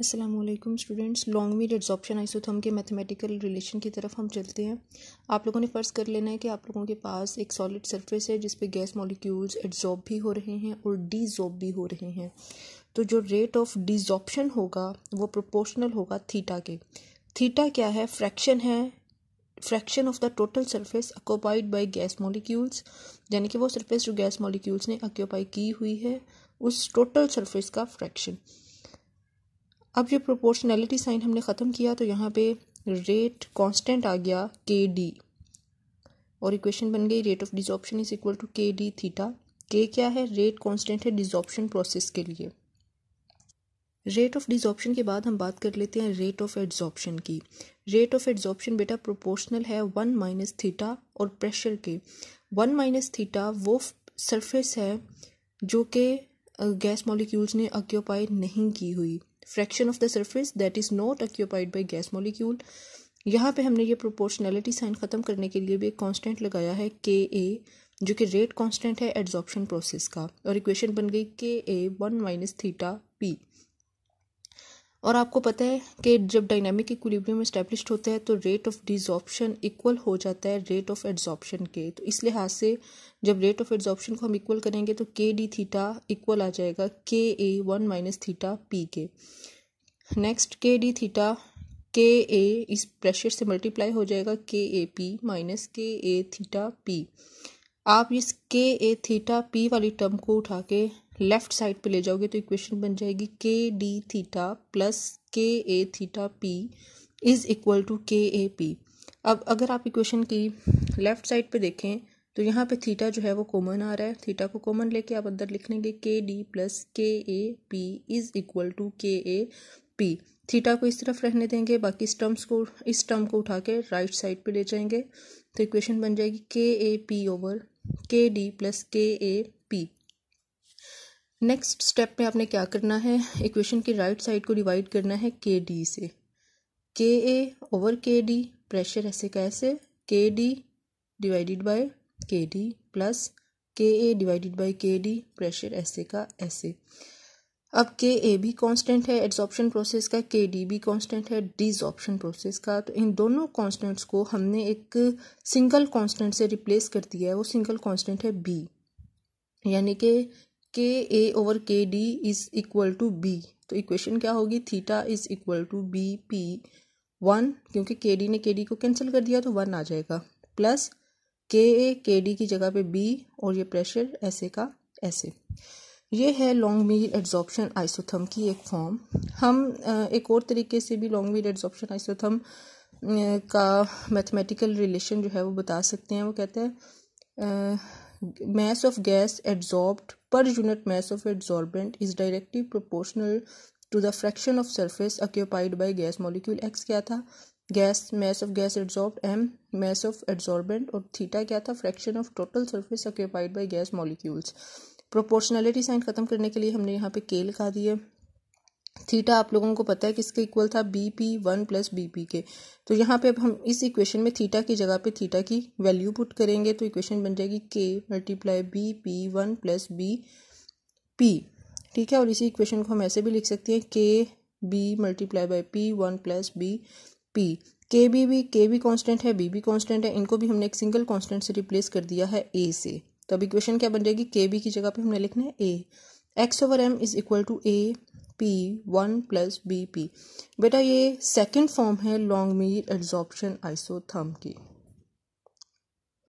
Aslam students Langmuir adsorption isotherm के mathematical relation की तरफ हम चलते हैं आप लोगों ने फ़र्ज़ कर लेना है कि आप लोगों के पास एक सॉलिड सरफेस है जिस पे गैस मॉलिक्यूल्स एड्जॉर्ब भी हो रहे हैं और डिजॉर्ब भी हो रहे हैं तो जो रेट ऑफ डिजॉप्शन होगा वो प्रोपोर्शनल होगा थीटा के थीटा क्या है फ्रैक्शन है fraction of the total surface occupied by gas molecules यानी कि वो सरफेस जो गैस मॉलिक्यूल्स ने अक्योपाई की हुई है उस टोटल सरफेस का फ्रैक्शन अब जो प्रोपोर्शनैलिटी साइन हमने ख़त्म किया तो यहाँ पे रेट कांस्टेंट आ गया के डी और इक्वेशन बन गई rate of desorption is equal to K D theta K क्या है रेट कांस्टेंट है डिजॉप्शन प्रोसेस के लिए रेट ऑफ डिजॉप्शन के बाद हम बात कर लेते हैं रेट ऑफ एड्जॉप्शन की रेट ऑफ एड्जॉप्शन बेटा प्रोपोर्शनल है वन माइनस थीटा और प्रेशर के वन माइनस थीटा वो सरफेस है जो कि गैस uh, मॉलिक्यूल्स ने ऑक्यूपाई नहीं की हुई fraction of the surface that is not occupied by gas molecule यहाँ पे हमने ये प्रोपोर्शनैलिटी साइन ख़त्म करने के लिए भी एक कॉन्स्टेंट लगाया है के ए जो कि रेट कॉन्स्टेंट है एड्जॉर्प्शन प्रोसेस का और इक्वेशन बन गई K A one minus theta P और आपको पता है कि जब डायनामिक इक्विलिब्रियम इस्टेब्लिश होता है तो रेट ऑफ डिजॉप्शन इक्वल हो जाता है रेट ऑफ एड्जॉप्शन के तो इस लिहाज से जब रेट ऑफ एड्जॉप्शन को हम इक्वल करेंगे तो के डी थीटा इक्वल आ जाएगा K A one minus theta P के next K D theta K A इस प्रेशर से मल्टीप्लाई हो जाएगा के ए पी माइनस के ए थीटा पी आप इस के ए थीटा पी वाली टर्म को उठा के लेफ्ट साइड पे ले जाओगे तो इक्वेशन बन जाएगी के D theta plus K A theta P is equal to K A P अब अगर आप इक्वेशन की लेफ्ट साइड पे देखें तो यहाँ पे थीटा जो है वो कॉमन आ रहा है थीटा को कॉमन लेके आप अंदर लिख लेंगे के D plus K A P is equal to K A P theta को इस तरफ रहने देंगे बाकी इस टर्म्स को इस टर्म को उठा के राइट साइड पे ले जाएंगे तो इक्वेशन बन जाएगी K A P over K D plus K A P next step में आपने क्या करना है इक्वेशन की राइट साइड को डिवाइड करना है के डी से K A over K D pressure ऐसे कैसे K D divided by K D plus K A divided by K D pressure ऐसे का ऐसे अब के ए भी कांस्टेंट है एड्सॉप्शन प्रोसेस का के डी भी कांस्टेंट है डिजॉप्शन प्रोसेस का तो इन दोनों कांस्टेंट्स को हमने एक सिंगल कांस्टेंट से रिप्लेस कर दिया है वो सिंगल कांस्टेंट है बी यानी कि K A over K D is equal to B तो इक्वेशन क्या होगी theta is equal to B P one क्योंकि के डी ने के डी को कैंसिल कर दिया तो वन आ जाएगा प्लस के ए के डी की जगह पे बी और ये प्रेशर ऐसे का ऐसे ये है लॉन्ग मील एड्जॉर्प्शन आइसोथम की एक फॉर्म हम एक और तरीके से भी लॉन्ग मील एड्जॉर्प्शन आइसोथम का मैथमेटिकल रिलेशन जो है वो बता सकते हैं वो कहते हैं mass of gas adsorbed per unit mass of adsorbent is directly proportional to the fraction of surface occupied by gas molecule X क्या था gas mass of gas adsorb M mass of adsorbent और theta क्या था fraction of total surface occupied by gas molecules proportionality sign ख़त्म करने के लिए हमने यहाँ पे के लिखा दिया थीटा आप लोगों को पता है कि इक्वल था B P one plus B P K तो यहाँ पे अब हम इस इक्वेशन में थीटा की जगह पे थीटा की वैल्यू पुट करेंगे तो इक्वेशन बन जाएगी K multiply B P one plus B P ठीक है और इसी इक्वेशन को हम ऐसे भी लिख सकते हैं K B multiply by P one plus B P K B भी के भी कॉन्स्टेंट है बी भी कॉन्स्टेंट है इनको भी हमने एक सिंगल कॉन्स्टेंट से रिप्लेस कर दिया है ए से तो अब इक्वेशन क्या बन जाएगी के बी की जगह पे हमने लिखना है A X over M is equal to A P one plus B P बेटा ये सेकेंड फॉर्म है लॉन्ग मील एड्जॉर्प्शन आइसोथर्म की